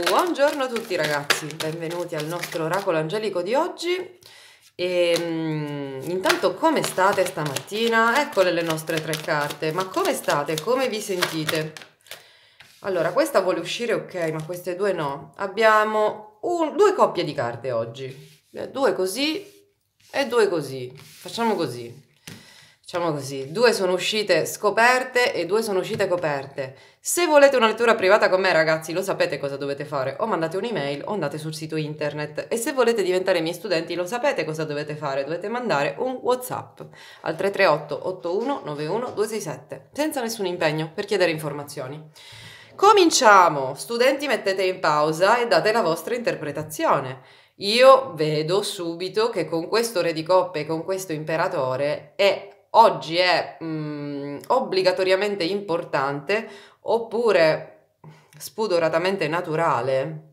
Buongiorno a tutti ragazzi, benvenuti al nostro oracolo angelico di oggi. E, ehm, intanto come state stamattina? Eccole le nostre tre carte, ma come state? Come vi sentite? Allora, questa vuole uscire ok, ma queste due no. Abbiamo un, due coppie di carte oggi, due così e due così. Facciamo così diciamo così, due sono uscite scoperte e due sono uscite coperte. Se volete una lettura privata con me, ragazzi, lo sapete cosa dovete fare. O mandate un'email o andate sul sito internet. E se volete diventare miei studenti, lo sapete cosa dovete fare. Dovete mandare un WhatsApp al 338 8191 267, senza nessun impegno, per chiedere informazioni. Cominciamo! Studenti, mettete in pausa e date la vostra interpretazione. Io vedo subito che con questo re di coppe e con questo imperatore è oggi è mm, obbligatoriamente importante oppure spudoratamente naturale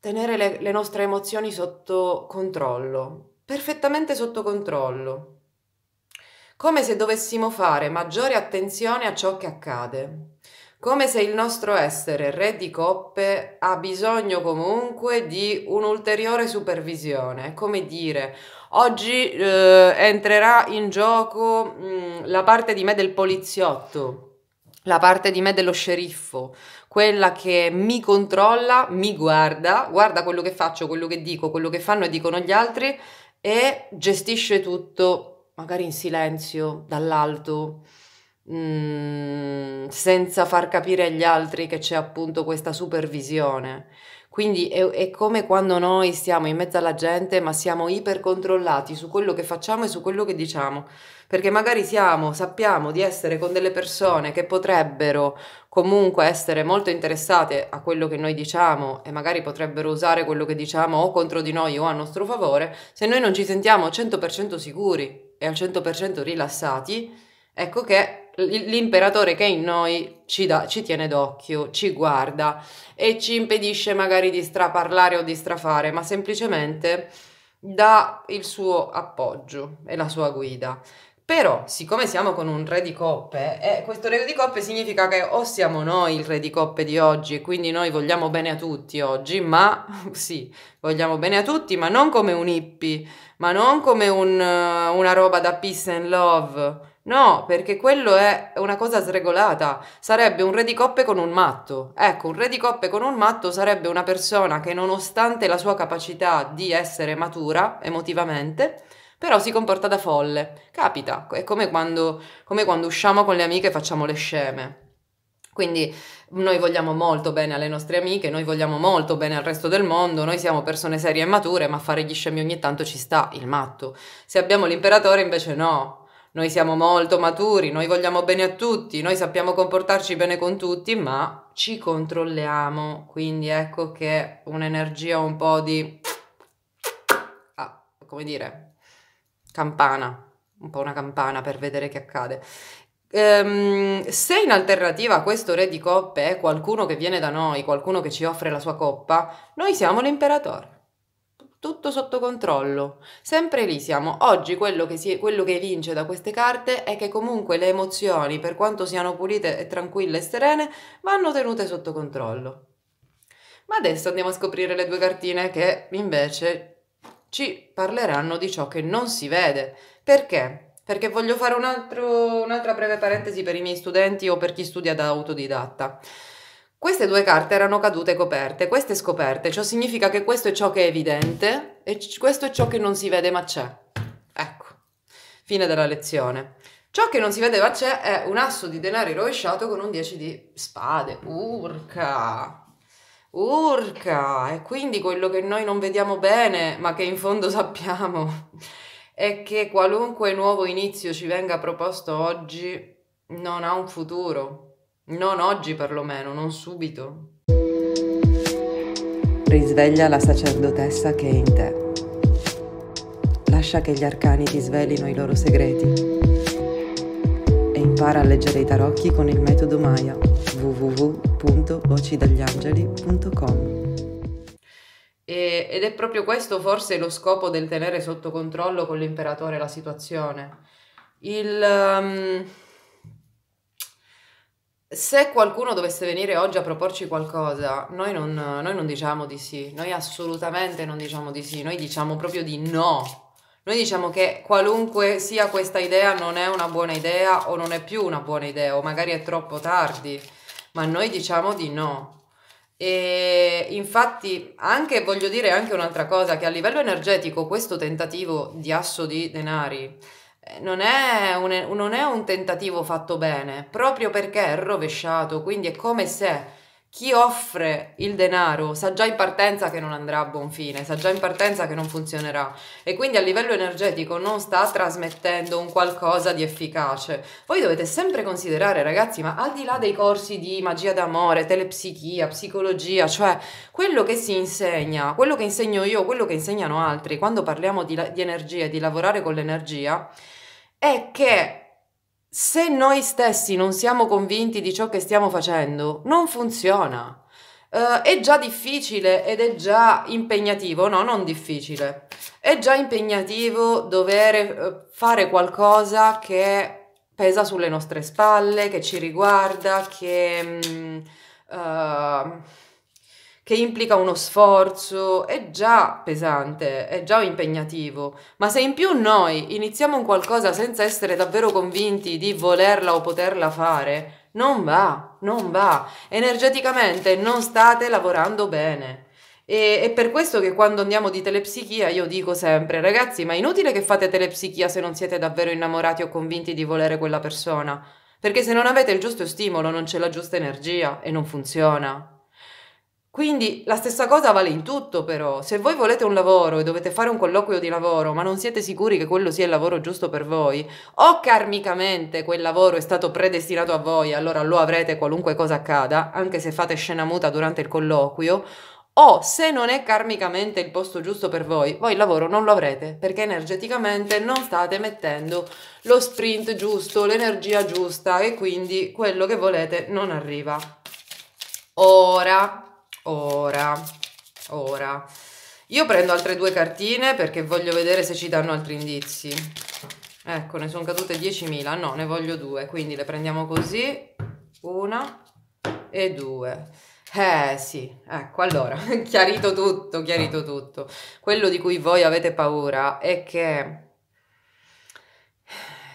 tenere le, le nostre emozioni sotto controllo, perfettamente sotto controllo come se dovessimo fare maggiore attenzione a ciò che accade, come se il nostro essere re di coppe ha bisogno comunque di un'ulteriore supervisione, come dire, oggi eh, entrerà in gioco mh, mm, la parte di me del poliziotto, la parte di me dello sceriffo, quella che mi controlla, mi guarda, guarda quello che faccio, quello che dico, quello che fanno e dicono gli altri e gestisce tutto magari in silenzio, dall'alto Mm, senza far capire agli altri che c'è appunto questa supervisione. Quindi è, è, come quando noi stiamo in mezzo alla gente, ma siamo ipercontrollati su quello che facciamo e su quello che diciamo. Perché magari siamo, sappiamo di essere con delle persone che potrebbero comunque essere molto interessate a quello che noi diciamo e magari potrebbero usare quello che diciamo o contro di noi o a nostro favore. Se noi non ci sentiamo 100% sicuri e al 100% rilassati, Ecco che l'imperatore che è in noi ci, da, ci tiene d'occhio, ci guarda e ci impedisce magari di straparlare o di strafare, ma semplicemente dà il suo appoggio e la sua guida. Però, siccome siamo con un re di coppe, eh, questo re di coppe significa che o siamo noi il re di coppe di oggi, e quindi noi vogliamo bene a tutti oggi, ma sì, vogliamo bene a tutti, ma non come un hippie, ma non come un, una roba da peace and love, No, perché quello è una cosa sregolata. Sarebbe un re di coppe con un matto. Ecco, un re di coppe con un matto sarebbe una persona che nonostante la sua capacità di essere matura emotivamente, però si comporta da folle. Capita, è come quando, come quando usciamo con le amiche e facciamo le sceme. Quindi noi vogliamo molto bene alle nostre amiche, noi vogliamo molto bene al resto del mondo, noi siamo persone serie e mature, ma fare gli scemi ogni tanto ci sta il matto. Se abbiamo l'imperatore invece no, noi siamo molto maturi, noi vogliamo bene a tutti, noi sappiamo comportarci bene con tutti, ma ci controlliamo. Quindi ecco che un'energia un po' di... Ah, come dire, campana, un po' una campana per vedere che accade. Ehm, se in alternativa a questo re di coppe è qualcuno che viene da noi, qualcuno che ci offre la sua coppa, noi siamo l'imperatore tutto sotto controllo. Sempre lì siamo. Oggi quello che, si, quello che vince da queste carte è che comunque le emozioni, per quanto siano pulite e tranquille e serene, vanno tenute sotto controllo. Ma adesso andiamo a scoprire le due cartine che invece ci parleranno di ciò che non si vede. Perché? Perché voglio fare un un'altra breve parentesi per i miei studenti o per chi studia da autodidatta. Queste due carte erano cadute coperte, queste scoperte, ciò significa che questo è ciò che è evidente e questo è ciò che non si vede ma c'è. Ecco, fine della lezione. Ciò che non si vede ma c'è è un asso di denari rovesciato con un 10 di spade. Urca! Urca! E quindi quello che noi non vediamo bene, ma che in fondo sappiamo, è che qualunque nuovo inizio ci venga proposto oggi non ha un futuro, non oggi perlomeno, non subito. Risveglia la sacerdotessa che è in te. Lascia che gli arcani ti svelino i loro segreti. E impara a leggere i tarocchi con il metodo Maya www.vocidagliangeli.com e, ed è proprio questo forse lo scopo del tenere sotto controllo con l'imperatore la situazione. Il, um, se qualcuno dovesse venire oggi a proporci qualcosa, noi non, noi non, diciamo di sì, noi assolutamente non diciamo di sì, noi diciamo proprio di no. Noi diciamo che qualunque sia questa idea non è una buona idea o non è più una buona idea o magari è troppo tardi, ma noi diciamo di no. E infatti anche voglio dire anche un'altra cosa che a livello energetico questo tentativo di asso di denari eh, non è, un, non è un tentativo fatto bene, proprio perché è rovesciato, quindi è come se chi offre il denaro sa già in partenza che non andrà a buon fine, sa già in partenza che non funzionerà e quindi a livello energetico non sta trasmettendo un qualcosa di efficace. Voi dovete sempre considerare, ragazzi, ma al di là dei corsi di magia d'amore, telepsichia, psicologia, cioè quello che si insegna, quello che insegno io, quello che insegnano altri, quando parliamo di, di energia e di lavorare con l'energia, è che se noi stessi non siamo convinti di ciò che stiamo facendo, non funziona. Uh, è già difficile ed è già impegnativo, no, non difficile. È già impegnativo dover eh, fare qualcosa che pesa sulle nostre spalle, che ci riguarda, che... uh, che implica uno sforzo, è già pesante, è già impegnativo, ma se in più noi iniziamo un qualcosa senza essere davvero convinti di volerla o poterla fare, non va, non va, energeticamente non state lavorando bene. E è per questo che quando andiamo di telepsichia io dico sempre, ragazzi, ma è inutile che fate telepsichia se non siete davvero innamorati o convinti di volere quella persona, perché se non avete il giusto stimolo non c'è la giusta energia e non funziona. Quindi la stessa cosa vale in tutto però. Se voi volete un lavoro e dovete fare un colloquio di lavoro, ma non siete sicuri che quello sia il lavoro giusto per voi, o karmicamente quel lavoro è stato predestinato a voi, allora lo avrete qualunque cosa accada, anche se fate scena muta durante il colloquio, o se non è karmicamente il posto giusto per voi, voi il lavoro non lo avrete perché energeticamente non state mettendo lo sprint giusto, l'energia giusta e quindi quello che volete non arriva. Ora ora, ora. Io prendo altre due cartine perché voglio vedere se ci danno altri indizi. Ecco, ne sono cadute 10.000, no, ne voglio due, quindi le prendiamo così, una e due. Eh sì, ecco, allora, chiarito tutto, chiarito tutto. Quello di cui voi avete paura è che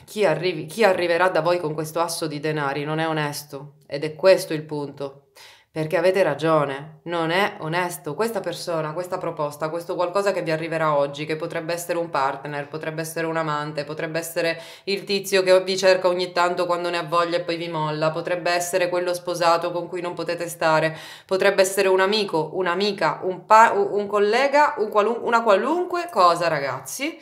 chi, arrivi, chi arriverà da voi con questo asso di denari non è onesto ed è questo il punto. Perché avete ragione, non è onesto. Questa persona, questa proposta, questo qualcosa che vi arriverà oggi, che potrebbe essere un partner, potrebbe essere un amante, potrebbe essere il tizio che vi cerca ogni tanto quando ne ha voglia e poi vi molla, potrebbe essere quello sposato con cui non potete stare, potrebbe essere un amico, un'amica, un, un collega, un qualun una qualunque cosa, ragazzi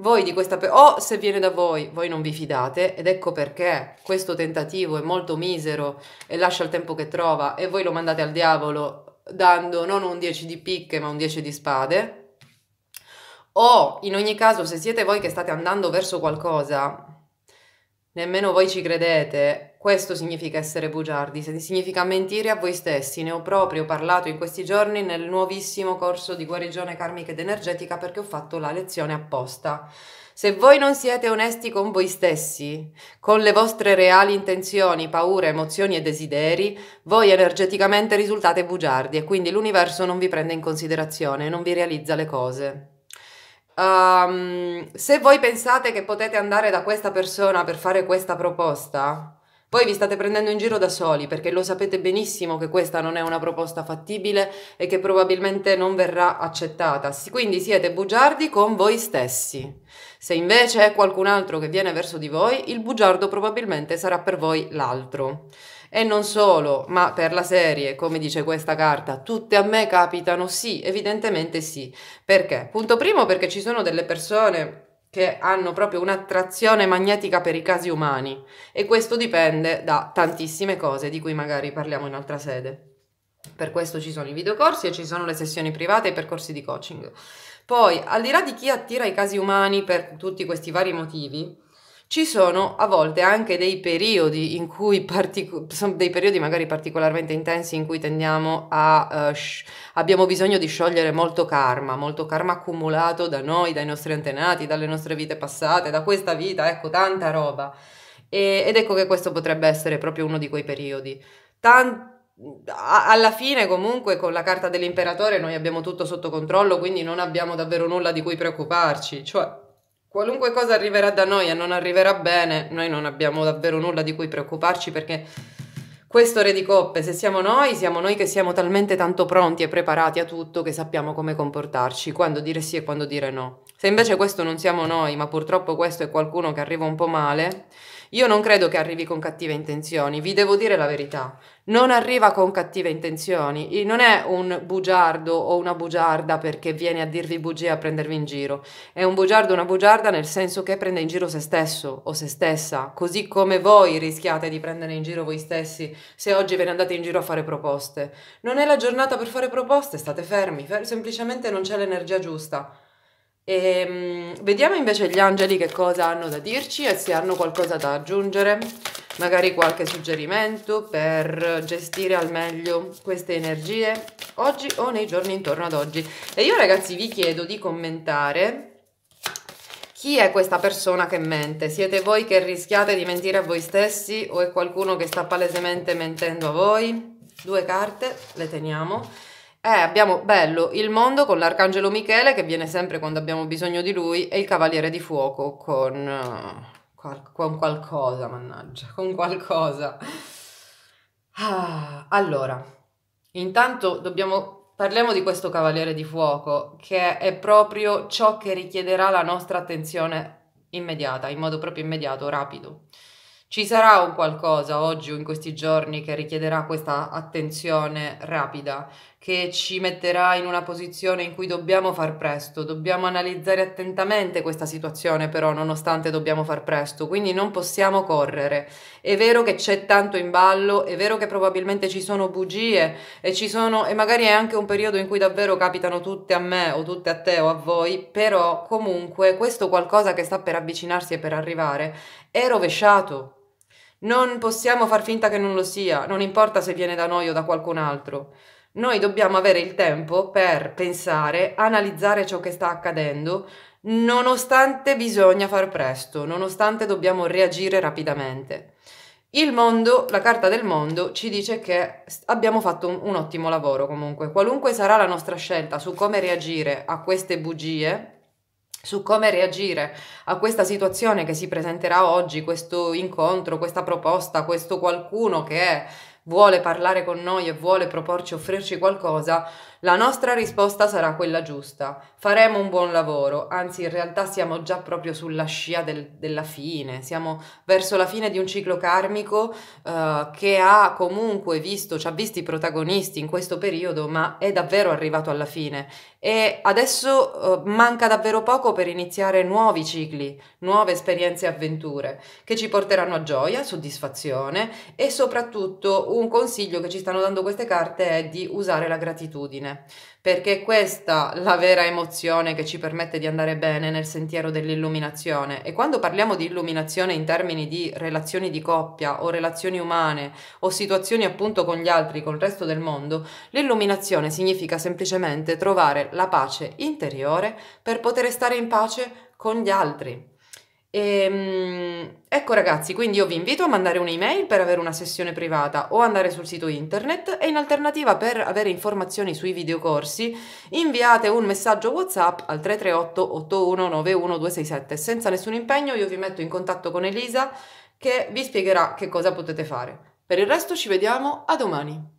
voi di questa persona, o se viene da voi, voi non vi fidate ed ecco perché questo tentativo è molto misero e lascia il tempo che trova e voi lo mandate al diavolo dando non un 10 di picche ma un 10 di spade. O in ogni caso se siete voi che state andando verso qualcosa, Nemmeno voi ci credete. Questo significa essere bugiardi, significa mentire a voi stessi. Ne ho proprio parlato in questi giorni nel nuovissimo corso di guarigione karmica ed energetica perché ho fatto la lezione apposta. Se voi non siete onesti con voi stessi, con le vostre reali intenzioni, paure, emozioni e desideri, voi energeticamente risultate bugiardi e quindi l'universo non vi prende in considerazione, non vi realizza le cose. Um, se voi pensate che potete andare da questa persona per fare questa proposta, poi vi state prendendo in giro da soli perché lo sapete benissimo che questa non è una proposta fattibile e che probabilmente non verrà accettata. Quindi siete bugiardi con voi stessi. Se invece è qualcun altro che viene verso di voi, il bugiardo probabilmente sarà per voi l'altro. E non solo, ma per la serie, come dice questa carta, tutte a me capitano? Sì, evidentemente sì. Perché? Punto primo perché ci sono delle persone che hanno proprio un'attrazione magnetica per i casi umani e questo dipende da tantissime cose di cui magari parliamo in altra sede. Per questo ci sono i videocorsi e ci sono le sessioni private e i percorsi di coaching. Poi, al di là di chi attira i casi umani per tutti questi vari motivi, ci sono a volte anche dei periodi in cui partic- sono dei periodi magari particolarmente intensi in cui tendiamo a uh, sh- abbiamo bisogno di sciogliere molto karma, molto karma accumulato da noi, dai nostri antenati, dalle nostre vite passate, da questa vita, ecco tanta roba. E- ed ecco che questo potrebbe essere proprio uno di quei periodi. Tant- alla fine comunque con la carta dell'imperatore noi abbiamo tutto sotto controllo, quindi non abbiamo davvero nulla di cui preoccuparci, cioè qualunque cosa arriverà da noi e non arriverà bene, noi non abbiamo davvero nulla di cui preoccuparci perché questo re di coppe, se siamo noi, siamo noi che siamo talmente tanto pronti e preparati a tutto che sappiamo come comportarci, quando dire sì e quando dire no. Se invece questo non siamo noi, ma purtroppo questo è qualcuno che arriva un po' male, io non credo che arrivi con cattive intenzioni, vi devo dire la verità. Non arriva con cattive intenzioni, non è un bugiardo o una bugiarda perché viene a dirvi bugie e a prendervi in giro. È un bugiardo o una bugiarda nel senso che prende in giro se stesso o se stessa, così come voi rischiate di prendere in giro voi stessi se oggi ve ne andate in giro a fare proposte. Non è la giornata per fare proposte, state fermi, semplicemente non c'è l'energia giusta. E, ehm, vediamo invece gli angeli che cosa hanno da dirci e se hanno qualcosa da aggiungere, magari qualche suggerimento per gestire al meglio queste energie oggi o nei giorni intorno ad oggi. E io ragazzi vi chiedo di commentare chi è questa persona che mente? Siete voi che rischiate di mentire a voi stessi o è qualcuno che sta palesemente mentendo a voi? Due carte, le teniamo. Eh, abbiamo bello il mondo con l'arcangelo Michele che viene sempre quando abbiamo bisogno di lui e il cavaliere di fuoco con, eh, con qualcosa, mannaggia, con qualcosa. Ah, allora, intanto dobbiamo parliamo di questo cavaliere di fuoco che è proprio ciò che richiederà la nostra attenzione immediata, in modo proprio immediato, rapido. Ci sarà un qualcosa oggi o in questi giorni che richiederà questa attenzione rapida che ci metterà in una posizione in cui dobbiamo far presto, dobbiamo analizzare attentamente questa situazione però nonostante dobbiamo far presto, quindi non possiamo correre. È vero che c'è tanto in ballo, è vero che probabilmente ci sono bugie e ci sono e magari è anche un periodo in cui davvero capitano tutte a me o tutte a te o a voi, però comunque questo qualcosa che sta per avvicinarsi e per arrivare è rovesciato. Non possiamo far finta che non lo sia, non importa se viene da noi o da qualcun altro. Noi dobbiamo avere il tempo per pensare, analizzare ciò che sta accadendo, nonostante bisogna far presto, nonostante dobbiamo reagire rapidamente. Il mondo, la carta del mondo, ci dice che abbiamo fatto un, un, ottimo lavoro comunque. Qualunque sarà la nostra scelta su come reagire a queste bugie, su come reagire a questa situazione che si presenterà oggi, questo incontro, questa proposta, questo qualcuno che vuole parlare con noi e vuole proporci, offrirci qualcosa, la nostra risposta sarà quella giusta. Faremo un buon lavoro, anzi in realtà siamo già proprio sulla scia del, della fine, siamo verso la fine di un ciclo karmico uh, che ha comunque visto, ci ha visti protagonisti in questo periodo, ma è davvero arrivato alla fine. E adesso uh, manca davvero poco per iniziare nuovi cicli, nuove esperienze e avventure che ci porteranno a gioia, soddisfazione e soprattutto un consiglio che ci stanno dando queste carte è di usare la gratitudine, perché questa è la vera emozione che ci permette di andare bene nel sentiero dell'illuminazione. E quando parliamo di illuminazione in termini di relazioni di coppia o relazioni umane o situazioni appunto con gli altri, con il resto del mondo, l'illuminazione significa semplicemente trovare la pace interiore per poter stare in pace con gli altri. E, ehm, ecco ragazzi, quindi io vi invito a mandare un'email per avere una sessione privata o andare sul sito internet e in alternativa per avere informazioni sui videocorsi inviate un messaggio WhatsApp al 338 8191 267. Senza nessun impegno io vi metto in contatto con Elisa che vi spiegherà che cosa potete fare. Per il resto ci vediamo a domani.